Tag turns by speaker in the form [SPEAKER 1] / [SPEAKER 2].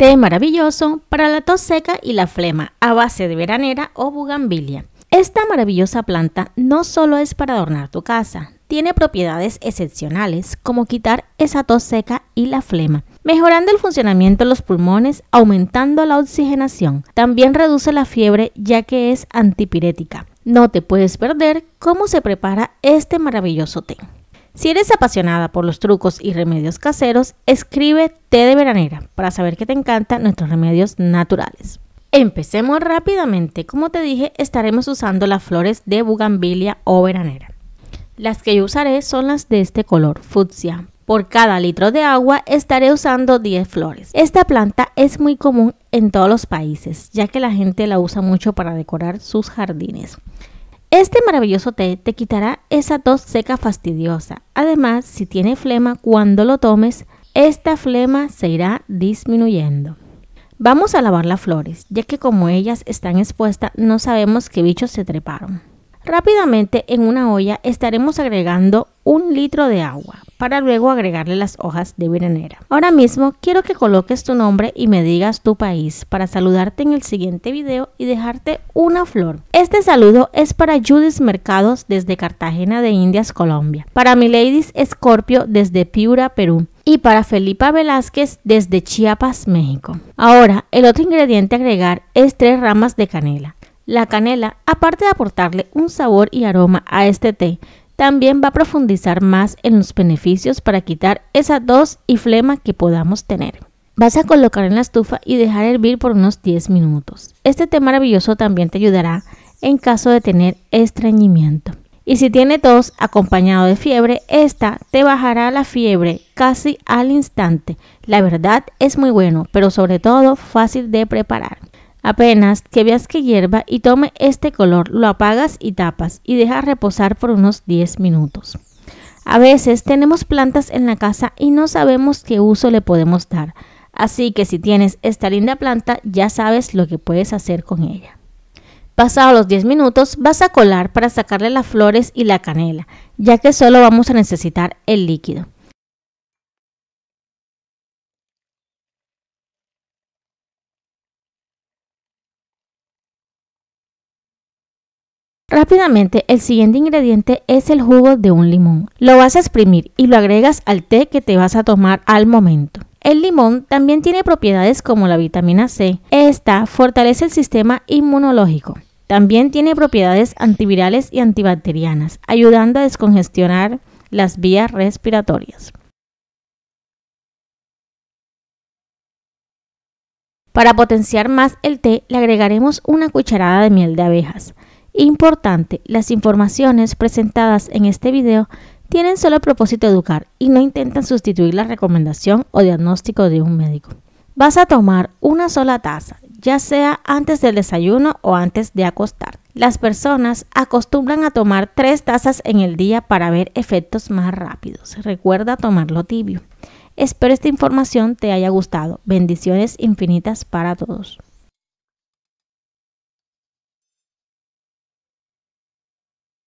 [SPEAKER 1] Té maravilloso para la tos seca y la flema a base de veranera o bugambilia. Esta maravillosa planta no solo es para adornar tu casa, tiene propiedades excepcionales como quitar esa tos seca y la flema, mejorando el funcionamiento de los pulmones, aumentando la oxigenación. También reduce la fiebre ya que es antipirética. No te puedes perder cómo se prepara este maravilloso té. Si eres apasionada por los trucos y remedios caseros, escribe Té de Veranera para saber que te encantan nuestros remedios naturales. Empecemos rápidamente. Como te dije, estaremos usando las flores de bugambilia o veranera. Las que yo usaré son las de este color, fucsia. Por cada litro de agua estaré usando 10 flores. Esta planta es muy común en todos los países, ya que la gente la usa mucho para decorar sus jardines. Este maravilloso té te quitará esa tos seca fastidiosa. Además, si tiene flema, cuando lo tomes, esta flema se irá disminuyendo. Vamos a lavar las flores, ya que como ellas están expuestas, no sabemos qué bichos se treparon. Rápidamente en una olla estaremos agregando un litro de agua para luego agregarle las hojas de viranera. Ahora mismo quiero que coloques tu nombre y me digas tu país para saludarte en el siguiente video y dejarte una flor. Este saludo es para Judith Mercados desde Cartagena de Indias, Colombia. Para Miladis Escorpio desde Piura, Perú y para Felipa Velázquez desde Chiapas, México. Ahora, el otro ingrediente a agregar es tres ramas de canela. La canela, aparte de aportarle un sabor y aroma a este té, también va a profundizar más en los beneficios para quitar esa tos y flema que podamos tener. Vas a colocar en la estufa y dejar hervir por unos 10 minutos. Este té maravilloso también te ayudará en caso de tener estreñimiento. Y si tiene tos acompañado de fiebre, esta te bajará la fiebre casi al instante. La verdad es muy bueno, pero sobre todo fácil de preparar. Apenas que veas que hierba y tome este color, lo apagas y tapas y deja reposar por unos 10 minutos. A veces tenemos plantas en la casa y no sabemos qué uso le podemos dar, así que si tienes esta linda planta ya sabes lo que puedes hacer con ella. Pasados los 10 minutos vas a colar para sacarle las flores y la canela, ya que solo vamos a necesitar el líquido. Rápidamente, el siguiente ingrediente es el jugo de un limón. Lo vas a exprimir y lo agregas al té que te vas a tomar al momento. El limón también tiene propiedades como la vitamina C. Esta fortalece el sistema inmunológico. También tiene propiedades antivirales y antibacterianas, ayudando a descongestionar las vías respiratorias. Para potenciar más el té, le agregaremos una cucharada de miel de abejas. Importante, las informaciones presentadas en este video tienen solo propósito educar y no intentan sustituir la recomendación o diagnóstico de un médico. Vas a tomar una sola taza, ya sea antes del desayuno o antes de acostar. Las personas acostumbran a tomar tres tazas en el día para ver efectos más rápidos. Recuerda tomarlo tibio. Espero esta información te haya gustado. Bendiciones infinitas para todos.